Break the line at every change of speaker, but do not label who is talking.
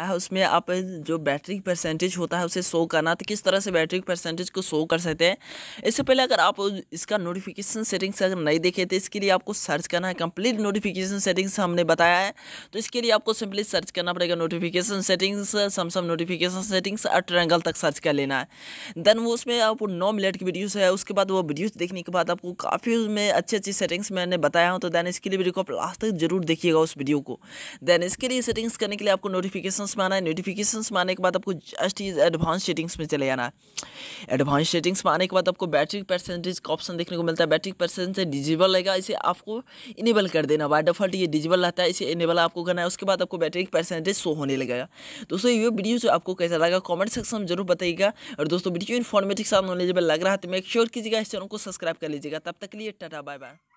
है उसमें आप जो बैटरी परसेंटेज होता है उसे शो करना तो किस तरह से बैटरी परसेंटेज को शो कर सकते हैं इससे पहले अगर आप इसका नोटिफिकेशन सेटिंग्स अगर नहीं देखे तो इसके लिए आपको सर्च करना है कंप्लीट नोटिफिकेशन सेटिंग्स हमने बताया है तो इसके लिए आपको सिंपली सर्च करना पड़ेगा नोटिफिकेशन सेटिंग्स समसम नोटिफिकेशन सेटिंग्स और ट्रैंगल तक सर्च कर लेना है देन वो उसमें आपको नौ मिनट की वीडियोज़ है उसके बाद वो वीडियोज़ देखने के बाद आपको काफ़ी उसमें अच्छी अच्छी सेटिंग्स मैंने बताया हूँ तो देन इसके लिए वीडियो को आप लास्ट तक जरूर देखिएगा उस वीडियो को देन इसके लिए सेटिंग्स करने के लिए आपको नोटिफिकेशन नोटिफिकेशन में आना है नोटिफिकेशन में आने के बाद आपको जस्ट इज एडवांस सेटिंग्स में चले जाना है एडवांस सेटिंग्स में आने के बाद आपको बैटरी परसेंटेज का ऑप्शन देखने को मिलता है बैटरी परसेंटेज डिजिबल रहेगा इसे आपको इनेबल कर देना बाय डिफॉल्ट ये डिजिबल रहता है इसे इनेबल आपको करना है उसके बाद आपको बैटरी परसेंटेज शो होने लगेगा दोस्तों ये वीडियो जो आपको कैसा लगा कॉमेंट सेक्शन में जरूर बताइएगा और दोस्तों वीडियो इन्फॉर्मेटिव साथ नॉलेजेबल लग रहा है तो मेक श्योर कीजिएगा इस चैनल को सब्सक्राइब कर लीजिएगा तब तक लिए टाटा बाय बाय